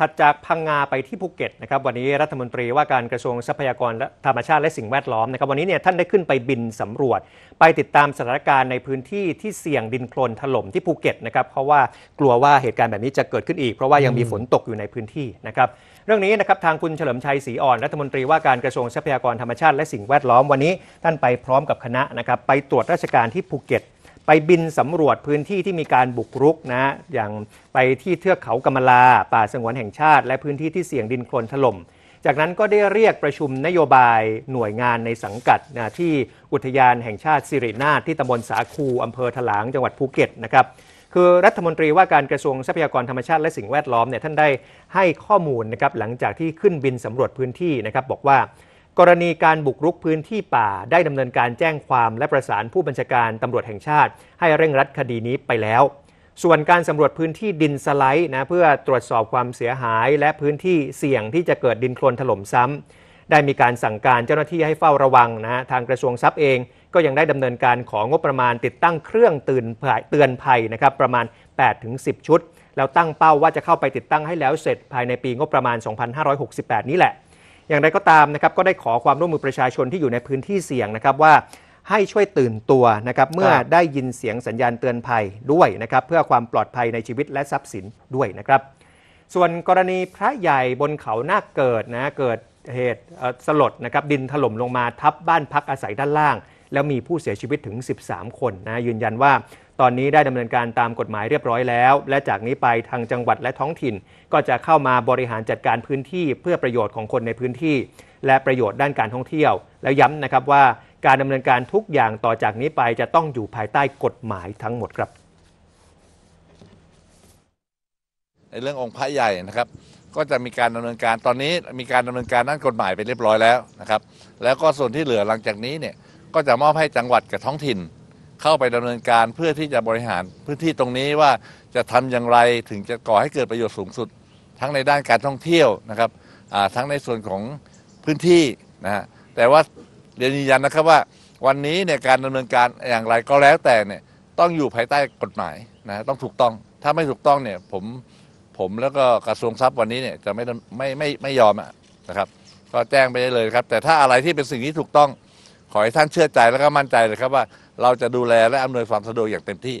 ถัดจากพังงาไปที่ภูเก็ตนะครับวันนี้รัฐมนตรีว่าการกระทรวงทรัพยากรธรรมชาติและสิ่งแวดล้อมนะครับวันนี้เนี่ยท่านได้ขึ้นไปบินสำรวจไปติดตามสถานการณ์ในพื้นที่ที่เสี่ยงดินโคลนถล่มที่ภูเก็ตนะครับเพราะว่ากลัวว่าเหตุการณ์แบบนี้จะเกิดขึ้นอีกเพราะว่ายังมีฝนตกอยู่ในพื้นที่นะครับเรื่องนี้นะครับทางคุณเฉลิมชัยศรีอ่อนรัฐมนตรีว่าการกระทรวงทรัพยากรธรรมชาติและสิ่งแวดล้อมวันนี้ ท่านไปพร้อมกับคณะนะครับไปตรวจราชการที่ภูเก็ตไปบินสำรวจพื้นที่ที่มีการบุกรุกนะอย่างไปที่เทือกเขากำมลา ป่าสงวนแห่งชาติและพื้นที่ที่เสี่ยงดินโคลนถล่ม จากนั้นก็ได้เรียกประชุมนโยบายหน่วยงานในสังกัดนะที่อุทยานแห่งชาติสิรินาถที่ตำบลสาคูอำเภอถลางจังหวัดภูเก็ตนะครับคือรัฐมนตรีว่าการกระทรวงทรัพยากรธรรมชาติและสิ่งแวดล้อมเนี่ยท่านได้ให้ข้อมูลนะครับหลังจากที่ขึ้นบินสำรวจพื้นที่นะครับบอกว่ากรณีการบุกรุกพื้นที่ป่าได้ดำเนินการแจ้งความและประสานผู้บัญชาการตำรวจแห่งชาติ ให้เร่งรัดคดีนี้ไปแล้ว ส่วนการสำรวจพื้นที่ดินสไลด์นะเพื่อตรวจสอบความเสียหายและพื้นที่เสี่ยงที่จะเกิดดินโคลนถล่มซ้ำได้มีการสั่งการเจ้าหน้าที่ให้เฝ้าระวังนะทางกระทรวงทรัพย์เอง ก็ยังได้ดำเนินการของบประมาณติดตั้งเครื่องตื่นเตือนภัยนะครับประมาณ8-10 ชุดแล้วตั้งเป้าว่าจะเข้าไปติดตั้งให้แล้วเสร็จภายในปีงบประมาณ 2568นี้แหละอย่างไรก็ตามนะครับก็ได้ขอความร่วมมือประชาชนที่อยู่ในพื้นที่เสี่ยงนะครับว่าให้ช่วยตื่นตัวนะครับเมื่อได้ยินเสียงสัญญาณเตือนภัยด้วยนะครับเพื่อความปลอดภัยในชีวิตและทรัพย์สินด้วยนะครับส่วนกรณีพระใหญ่บนเขาหน้าเกิดนะเกิดเหตุสลดนะครับดินถล่มลงมาทับบ้านพักอาศัยด้านล่าง แล้วมีผู้เสียชีวิตถึง 13 คนนะยืนยันว่าตอนนี้ได้ดำเนินการตามกฎหมายเรียบร้อยแล้ว และจากนี้ไปทางจังหวัดและท้องถิ่น ก็จะเข้ามาบริหารจัดการพื้นที่เพื่อประโยชน์ของคนในพื้นที่ และประโยชน์ด้านการท่องเที่ยว แล้วย้ำนะครับว่าการดำเนินการทุกอย่างต่อจากนี้ไปจะต้องอยู่ภายใต้กฎหมายทั้งหมดครับ ในเรื่ององค์พระใหญ่นะครับ ก็จะมีการดำเนินการ ตอนนี้มีการดำเนินการด้านกฎหมายไปเรียบร้อยแล้วนะครับ แล้วก็ส่วนที่เหลือหลังจากนี้เนี่ยก็จะมอบให้จังหวัดกับท้องถิ่นเข้าไปดำเนินการเพื่อที่จะบริหารพื้นที่ตรงนี้ว่าจะทำอย่างไรถึงจะก่อให้เกิดประโยชน์สูงสุด ทั้งในด้านการท่องเที่ยวนะครับทั้งในส่วนของพื้นที่นะฮะแต่ว่า เรียนยืนยันนะครับว่า วันนี้เนี่ยการดำเนินการอย่างไรก็แล้วแต่เนี่ยต้องอยู่ภายใต้กฎหมายนะต้องถูกต้องถ้าไม่ถูกต้องเนี่ยผมผมแล้วก็กระทรวงทรัพย์วันนี้เนี่ยจะไม่ไม่ไม่ไม่ยอมอะนะครับก็แจ้งไปได้เลยครับ แต่ถ้าอะไรที่เป็นสิ่งที่ถูกต้องขอให้ท่านเชื่อใจแล้วก็มั่นใจเลยครับ ว่าเราจะดูแลและอำนวยความสะดวกอย่างเต็มที่